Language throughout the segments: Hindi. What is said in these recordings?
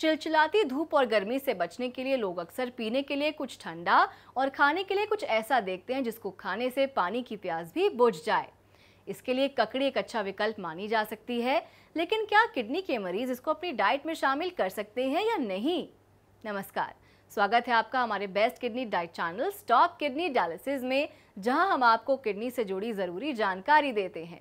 चिलचिलाती धूप और गर्मी से बचने के लिए लोग अक्सर पीने के लिए कुछ ठंडा और खाने के लिए कुछ ऐसा देखते हैं जिसको खाने से पानी की प्यास भी बुझ जाए इसके लिए ककड़ी एक अच्छा विकल्प मानी जा सकती है लेकिन क्या किडनी के मरीज इसको अपनी डाइट में शामिल कर सकते हैं या नहीं नमस्कार स्वागत है आपका हमारे best kidney diet channel stop kidney dialysis में जहां हम आपको किडनी से जुड़ी ज़रूरी जानकारी देते हैं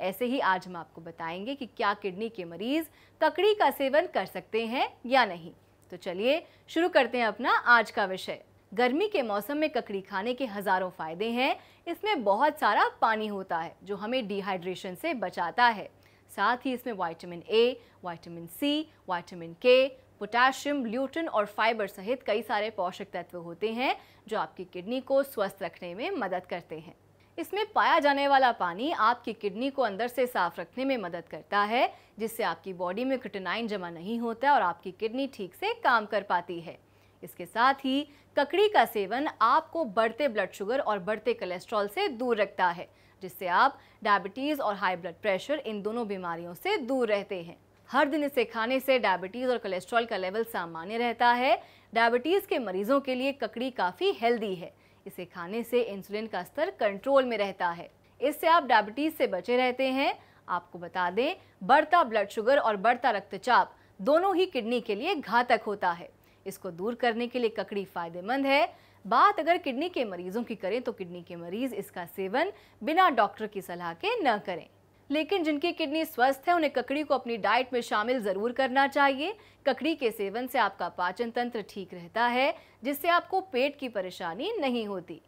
ऐसे ही आज हम आपको बताएंगे कि क्या किडनी के मरीज ककड़ी का सेवन कर सकते हैं या नहीं तो चलिए शुरू करते हैं अपना आज का विषय गर्मी के मौसम में ककड़ी खाने के हज़ारों फायदे हैं इसमें बहुत सारा पानी होता है जो हमें डिहाइड्रेशन से बचाता है साथ ही इसमें vitamin A vitamin C vitamin K potassium lutein और फाइबर सहित कई सारे पोषक तत्व होते हैं जो आपकी किडनी को स्वस्थ रखने में मदद करते हैं इसमें पाया जाने वाला पानी आपकी किडनी को अंदर से साफ रखने में मदद करता है जिससे आपकी बॉडी में क्रिटेनाइन जमा नहीं होता और आपकी किडनी ठीक से काम कर पाती है इसके साथ ही ककड़ी का सेवन आपको बढ़ते ब्लड शुगर और बढ़ते कोलेस्ट्रॉल से दूर रखता है जिससे आप डायबिटीज़ और हाई ब्लड प्रेशर इन दोनों बीमारियों से दूर रहते हैं हर दिन इसे खाने से डायबिटीज़ और कोलेस्ट्रॉल का लेवल सामान्य रहता है डायबिटीज़ के मरीजों के लिए ककड़ी काफ़ी हेल्दी है इसे खाने से इंसुलिन का स्तर कंट्रोल में रहता है इससे आप डायबिटीज से बचे रहते हैं आपको बता दें बढ़ता ब्लड शुगर और बढ़ता रक्तचाप दोनों ही किडनी के लिए घातक होता है इसको दूर करने के लिए ककड़ी फायदेमंद है बात अगर किडनी के मरीजों की करें तो किडनी के मरीज इसका सेवन बिना डॉक्टर की सलाह के न करें लेकिन जिनकी किडनी स्वस्थ है उन्हें ककड़ी को अपनी डाइट में शामिल ज़रूर करना चाहिए ककड़ी के सेवन से आपका पाचन तंत्र ठीक रहता है जिससे आपको पेट की परेशानी नहीं होती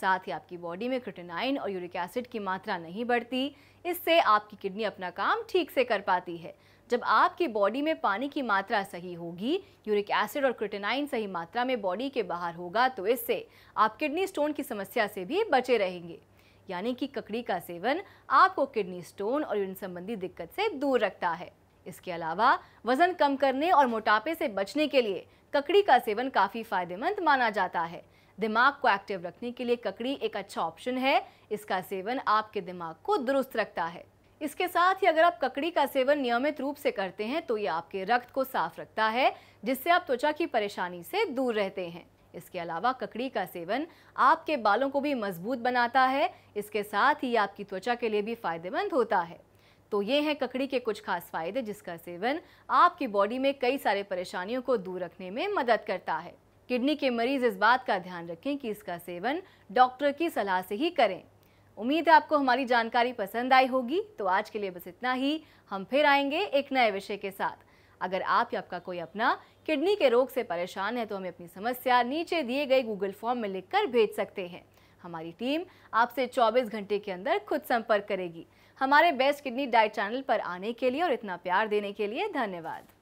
साथ ही आपकी बॉडी में क्रिटेनाइन और यूरिक एसिड की मात्रा नहीं बढ़ती इससे आपकी किडनी अपना काम ठीक से कर पाती है जब आपकी बॉडी में पानी की मात्रा सही होगी यूरिक एसिड और क्रिटेनाइन सही मात्रा में बॉडी के बाहर होगा तो इससे आप किडनी स्टोन की समस्या से भी बचे रहेंगे यानी कि ककड़ी का सेवन आपको किडनी स्टोन और यूरिन संबंधी दिक्कत से दूर रखता है इसके अलावा वजन कम करने और मोटापे से बचने के लिए ककड़ी का सेवन काफ़ी फायदेमंद माना जाता है दिमाग को एक्टिव रखने के लिए ककड़ी एक अच्छा ऑप्शन है इसका सेवन आपके दिमाग को दुरुस्त रखता है इसके साथ ही अगर आप ककड़ी का सेवन नियमित रूप से करते हैं तो ये आपके रक्त को साफ रखता है जिससे आप त्वचा की परेशानी से दूर रहते हैं इसके अलावा ककड़ी का सेवन आपके बालों को भी मजबूत बनाता है इसके साथ ही आपकी त्वचा के लिए भी फायदेमंद होता है तो ये हैं ककड़ी के कुछ खास फायदे जिसका सेवन आपकी बॉडी में कई सारे परेशानियों को दूर रखने में मदद करता है किडनी के मरीज इस बात का ध्यान रखें कि इसका सेवन डॉक्टर की सलाह से ही करें उम्मीद है आपको हमारी जानकारी पसंद आई होगी तो आज के लिए बस इतना ही हम फिर आएंगे एक नए विषय के साथ अगर आप या आपका कोई अपना किडनी के रोग से परेशान है तो हमें अपनी समस्या नीचे दिए गए गूगल फॉर्म में लिखकर भेज सकते हैं हमारी टीम आपसे 24 घंटे के अंदर खुद संपर्क करेगी हमारे बेस्ट किडनी डाइट चैनल पर आने के लिए और इतना प्यार देने के लिए धन्यवाद